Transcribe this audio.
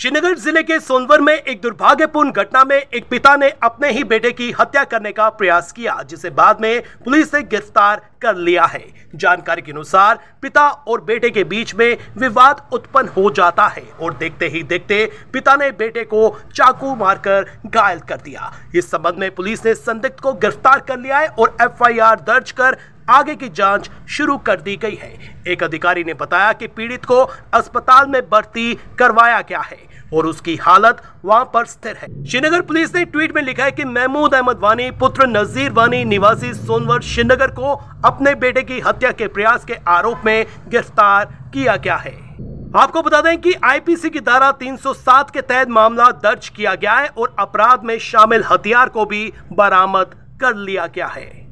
श्रीनगर जिले के सोनवर में एक दुर्भाग्यपूर्ण घटना में एक पिता ने अपने ही बेटे की हत्या करने का प्रयास किया जिसे बाद में पुलिस ने गिरफ्तार कर लिया है जानकारी के अनुसार पिता और बेटे के बीच में विवाद उत्पन्न हो जाता है और देखते ही देखते पिता ने बेटे को चाकू मारकर घायल कर दिया इस संबंध में पुलिस ने संदिग्ध को गिरफ्तार कर लिया है और एफआईआर दर्ज कर आगे की जांच शुरू कर दी गई है एक अधिकारी ने बताया कि पीड़ित को अस्पताल में भर्ती करवाया गया है और उसकी हालत वहां पर स्थिर है श्रीनगर पुलिस ने ट्वीट में लिखा है कि महमूद अहमद वानी पुत्र नजीर वानी निवासी सोनवर श्रीनगर को अपने बेटे की हत्या के प्रयास के आरोप में गिरफ्तार किया गया है आपको बता दें कि आईपीसी की धारा 307 के तहत मामला दर्ज किया गया है और अपराध में शामिल हथियार को भी बरामद कर लिया गया है